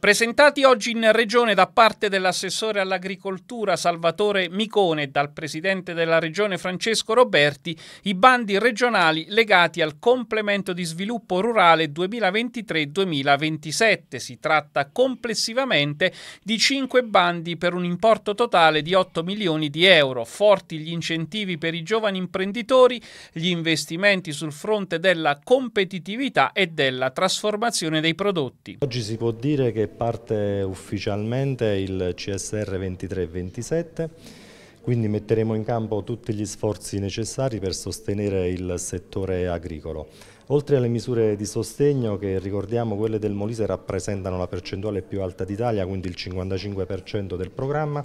Presentati oggi in Regione da parte dell'assessore all'agricoltura Salvatore Micone e dal presidente della Regione Francesco Roberti i bandi regionali legati al complemento di sviluppo rurale 2023-2027. Si tratta complessivamente di cinque bandi per un importo totale di 8 milioni di euro. Forti gli incentivi per i giovani imprenditori, gli investimenti sul fronte della competitività e della trasformazione dei prodotti. Oggi si può dire che parte ufficialmente il CSR 2327, quindi metteremo in campo tutti gli sforzi necessari per sostenere il settore agricolo. Oltre alle misure di sostegno che ricordiamo quelle del Molise rappresentano la percentuale più alta d'Italia, quindi il 55% del programma,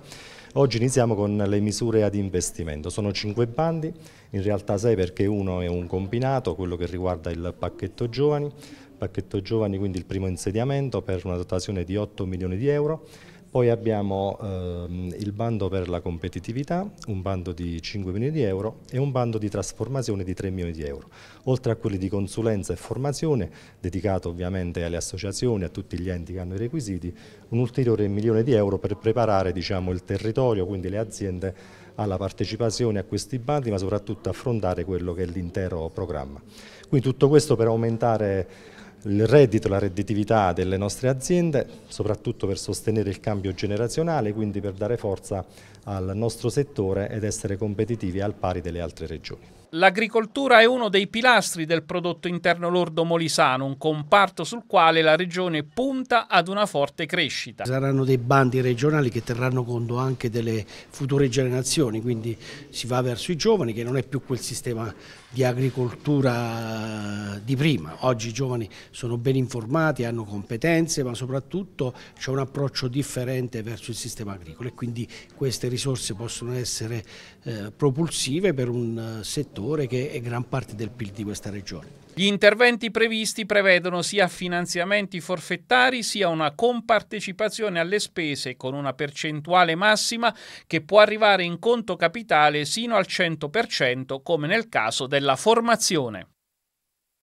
oggi iniziamo con le misure ad investimento. Sono cinque bandi, in realtà sei perché uno è un combinato, quello che riguarda il pacchetto giovani, pacchetto giovani, quindi il primo insediamento per una dotazione di 8 milioni di euro, poi abbiamo ehm, il bando per la competitività, un bando di 5 milioni di euro e un bando di trasformazione di 3 milioni di euro, oltre a quelli di consulenza e formazione, dedicato ovviamente alle associazioni, a tutti gli enti che hanno i requisiti, un ulteriore milione di euro per preparare diciamo, il territorio, quindi le aziende, alla partecipazione a questi bandi, ma soprattutto affrontare quello che è l'intero programma. Quindi tutto questo per aumentare il reddito, la redditività delle nostre aziende, soprattutto per sostenere il cambio generazionale, quindi per dare forza al nostro settore ed essere competitivi al pari delle altre regioni. L'agricoltura è uno dei pilastri del prodotto interno lordo molisano, un comparto sul quale la regione punta ad una forte crescita. Saranno dei bandi regionali che terranno conto anche delle future generazioni, quindi si va verso i giovani che non è più quel sistema di agricoltura eh, di prima. Oggi i giovani sono ben informati, hanno competenze, ma soprattutto c'è un approccio differente verso il sistema agricolo e quindi queste risorse possono essere eh, propulsive per un eh, settore favore che è gran parte del PIL di questa regione. Gli interventi previsti prevedono sia finanziamenti forfettari sia una compartecipazione alle spese con una percentuale massima che può arrivare in conto capitale sino al 100% come nel caso della formazione.